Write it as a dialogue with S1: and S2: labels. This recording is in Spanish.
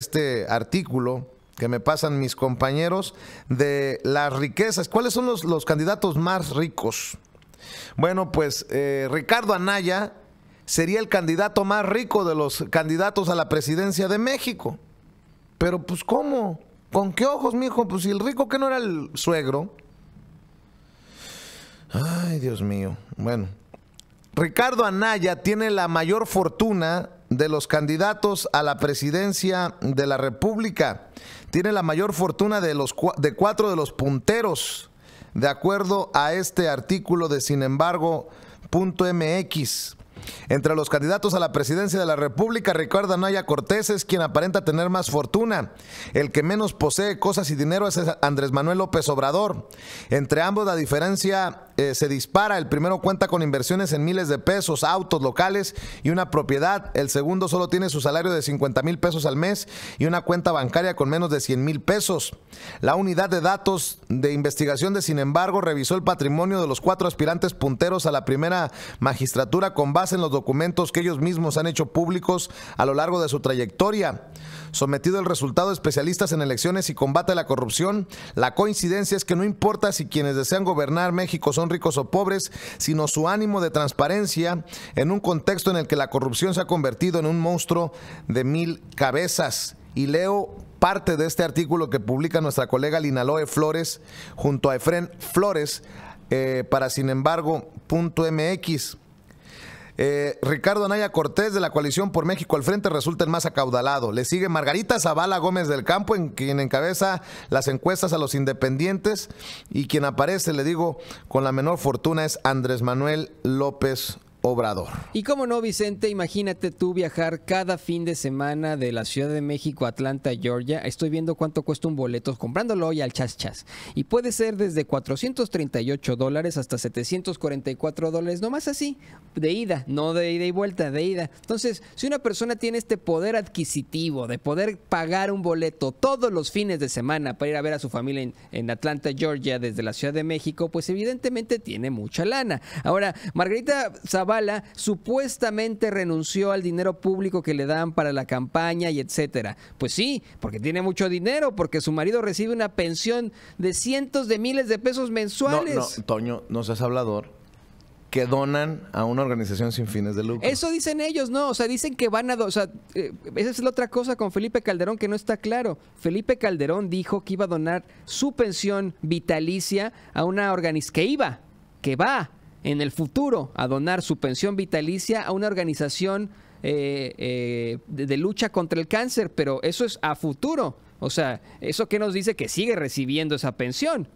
S1: este artículo que me pasan mis compañeros de las riquezas. ¿Cuáles son los, candidatos más ricos? Bueno, pues eh, Ricardo Anaya sería el candidato más rico de los candidatos a la presidencia de México. Pero pues ¿cómo? ¿Con qué ojos, mijo? Pues si el rico que no era el suegro. Ay, Dios mío. Bueno, Ricardo Anaya tiene la mayor fortuna de los candidatos a la presidencia de la República. Tiene la mayor fortuna de, los, de cuatro de los punteros, de acuerdo a este artículo de sin embargo Entre los candidatos a la presidencia de la República, Ricardo Anaya Cortés es quien aparenta tener más fortuna. El que menos posee cosas y dinero es Andrés Manuel López Obrador. Entre ambos la diferencia eh, se dispara. El primero cuenta con inversiones en miles de pesos, autos locales y una propiedad. El segundo solo tiene su salario de 50 mil pesos al mes y una cuenta bancaria con menos de 100 mil pesos. La unidad de datos de investigación de Sin embargo revisó el patrimonio de los cuatro aspirantes punteros a la primera magistratura con base en los documentos que ellos mismos han hecho públicos a lo largo de su trayectoria. Sometido el resultado de especialistas en elecciones y combate a la corrupción, la coincidencia es que no importa si quienes desean gobernar México son ricos o pobres, sino su ánimo de transparencia en un contexto en el que la corrupción se ha convertido en un monstruo de mil cabezas. Y leo parte de este artículo que publica nuestra colega Linaloe Flores junto a Efren Flores eh, para sin embargo.mx. Eh, Ricardo Anaya Cortés de la coalición por México al frente resulta el más acaudalado. Le sigue Margarita Zavala Gómez del Campo, en quien encabeza las encuestas a los independientes y quien aparece, le digo, con la menor fortuna es Andrés Manuel López Obrador.
S2: Y cómo no, Vicente, imagínate tú viajar cada fin de semana de la Ciudad de México a Atlanta, Georgia. Estoy viendo cuánto cuesta un boleto comprándolo hoy al chas chas. Y puede ser desde 438 dólares hasta 744 dólares, nomás así, de ida, no de ida y vuelta, de ida. Entonces, si una persona tiene este poder adquisitivo de poder pagar un boleto todos los fines de semana para ir a ver a su familia en, Atlanta, Georgia, desde la Ciudad de México, pues evidentemente tiene mucha lana. Ahora, Margarita ¿sabes bala supuestamente renunció al dinero público que le dan para la campaña y etcétera. Pues sí, porque tiene mucho dinero, porque su marido recibe una pensión de cientos de miles de pesos mensuales. No, no
S1: Toño, no seas hablador que donan a una organización sin fines de lucro.
S2: Eso dicen ellos, no, o sea, dicen que van a, o sea, eh, esa es la otra cosa con Felipe Calderón que no está claro. Felipe Calderón dijo que iba a donar su pensión vitalicia a una organización que iba, que va en el futuro a donar su pensión vitalicia a una organización eh, eh, de, lucha contra el cáncer, pero eso es a futuro. O sea, ¿eso que nos dice? Que sigue recibiendo esa pensión.